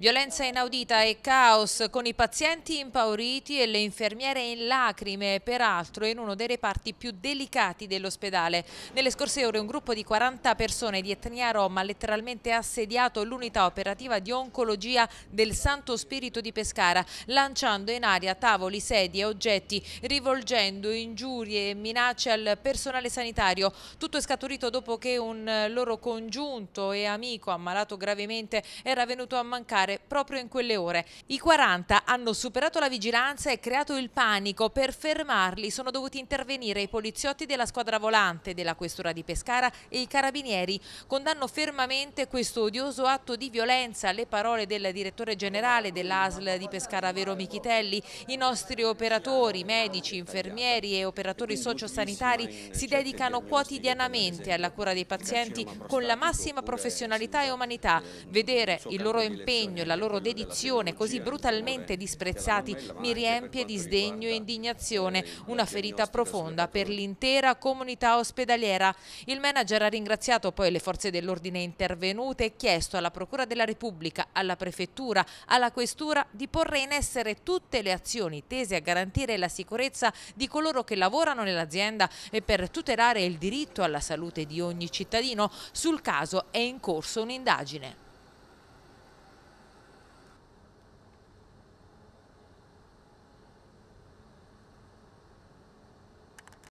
Violenza inaudita e caos con i pazienti impauriti e le infermiere in lacrime, peraltro in uno dei reparti più delicati dell'ospedale. Nelle scorse ore un gruppo di 40 persone di etnia Roma ha letteralmente assediato l'unità operativa di oncologia del Santo Spirito di Pescara, lanciando in aria tavoli, sedie e oggetti, rivolgendo ingiurie e minacce al personale sanitario. Tutto è scaturito dopo che un loro congiunto e amico ammalato gravemente era venuto a mancare fare proprio in quelle ore. I 40 hanno superato la vigilanza e creato il panico. Per fermarli sono dovuti intervenire i poliziotti della squadra volante della questura di Pescara e i carabinieri. Condanno fermamente questo odioso atto di violenza. Le parole del direttore generale dell'ASL di Pescara Vero Michitelli, i nostri operatori, medici, infermieri e operatori sociosanitari si dedicano quotidianamente alla cura dei pazienti con la massima professionalità e umanità. Vedere il loro impegno impegno e la loro dedizione così brutalmente disprezzati mi riempie di sdegno e indignazione, una ferita profonda per l'intera comunità ospedaliera. Il manager ha ringraziato poi le forze dell'ordine intervenute e chiesto alla Procura della Repubblica, alla Prefettura, alla Questura di porre in essere tutte le azioni tese a garantire la sicurezza di coloro che lavorano nell'azienda e per tutelare il diritto alla salute di ogni cittadino. Sul caso è in corso un'indagine.